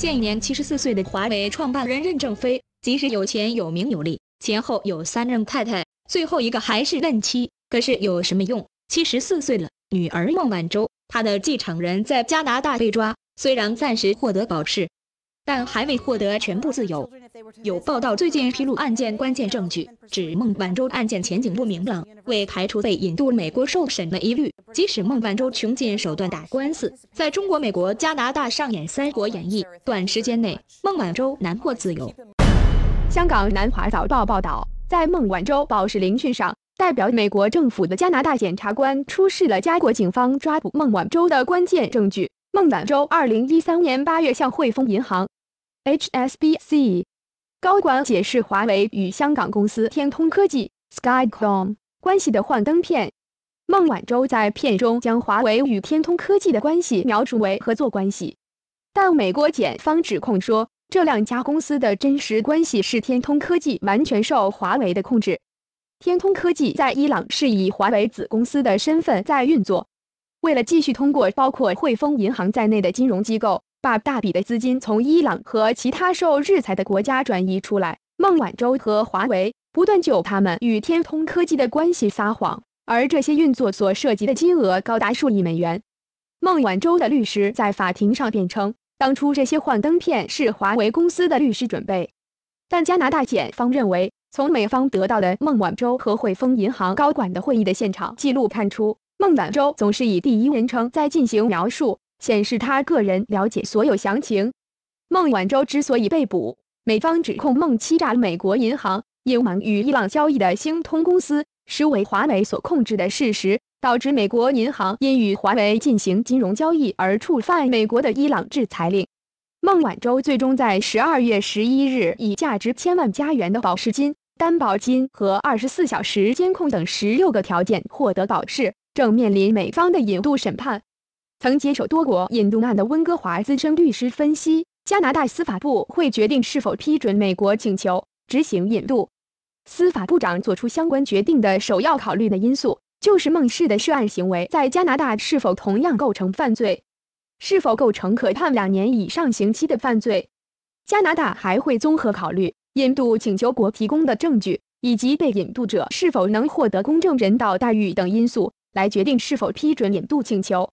现年七十四岁的华为创办人任正非，即使有钱、有名、有利，前后有三任太太，最后一个还是任妻。可是有什么用？七十四岁了，女儿孟晚舟，他的继承人在加拿大被抓，虽然暂时获得保释。但还未获得全部自由。有报道最近披露案件关键证据，指孟晚舟案件前景不明朗。为排除被引渡美国受审的疑虑，即使孟晚舟穷尽手段打官司，在中国、美国、加拿大上演三国演义，短时间内孟晚舟难获自由。香港南华早报报道，在孟晚舟保释聆讯上，代表美国政府的加拿大检察官出示了加国警方抓捕孟晚舟的关键证据。孟晚舟二零一三年八月向汇丰银行。HSBC 高管解释华为与香港公司天通科技 （Skycom） 关系的幻灯片。孟晚舟在片中将华为与天通科技的关系描述为合作关系，但美国检方指控说，这两家公司的真实关系是天通科技完全受华为的控制。天通科技在伊朗是以华为子公司的身份在运作，为了继续通过包括汇丰银行在内的金融机构。把大笔的资金从伊朗和其他受制裁的国家转移出来。孟晚舟和华为不断就他们与天通科技的关系撒谎，而这些运作所涉及的金额高达数亿美元。孟晚舟的律师在法庭上辩称，当初这些幻灯片是华为公司的律师准备，但加拿大检方认为，从美方得到的孟晚舟和汇丰银行高管的会议的现场记录看出，孟晚舟总是以第一人称在进行描述。显示他个人了解所有详情。孟晚舟之所以被捕，美方指控孟欺诈美国银行，隐瞒与伊朗交易的星通公司实为华为所控制的事实，导致美国银行因与华为进行金融交易而触犯美国的伊朗制裁令。孟晚舟最终在十二月十一日以价值千万加元的保释金、担保金和二十四小时监控等十六个条件获得保释，正面临美方的引渡审判。曾接手多国引渡案的温哥华资深律师分析，加拿大司法部会决定是否批准美国请求执行引渡。司法部长作出相关决定的首要考虑的因素就是孟氏的涉案行为在加拿大是否同样构成犯罪，是否构成可判两年以上刑期的犯罪。加拿大还会综合考虑引渡请求国提供的证据，以及被引渡者是否能获得公正人道待遇等因素，来决定是否批准引渡请求。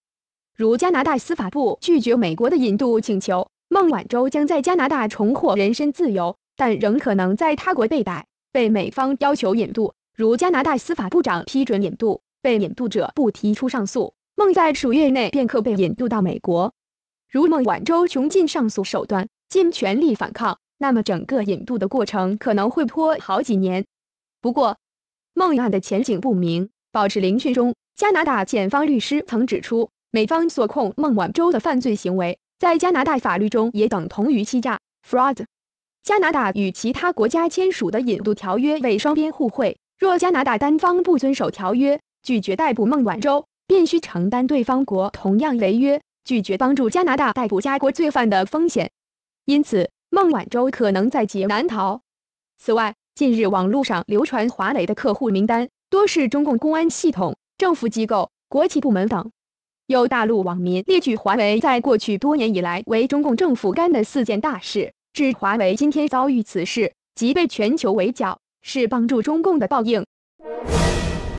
如加拿大司法部拒绝美国的引渡请求，孟晚舟将在加拿大重获人身自由，但仍可能在他国被逮，被美方要求引渡。如加拿大司法部长批准引渡，被引渡者不提出上诉，孟在数月内便可被引渡到美国。如孟晚舟穷尽上诉手段，尽全力反抗，那么整个引渡的过程可能会拖好几年。不过，孟案的前景不明。保持聆讯中，加拿大检方律师曾指出。美方所控孟晚舟的犯罪行为，在加拿大法律中也等同于欺诈 （fraud）。加拿大与其他国家签署的引渡条约为双边互惠，若加拿大单方不遵守条约，拒绝逮捕孟晚舟，便需承担对方国同样违约、拒绝帮助加拿大逮捕加国罪犯的风险。因此，孟晚舟可能在劫难逃。此外，近日网络上流传华磊的客户名单，多是中共公安系统、政府机构、国企部门等。有大陆网民列举华为在过去多年以来为中共政府干的四件大事，致华为今天遭遇此事即被全球围剿是帮助中共的报应。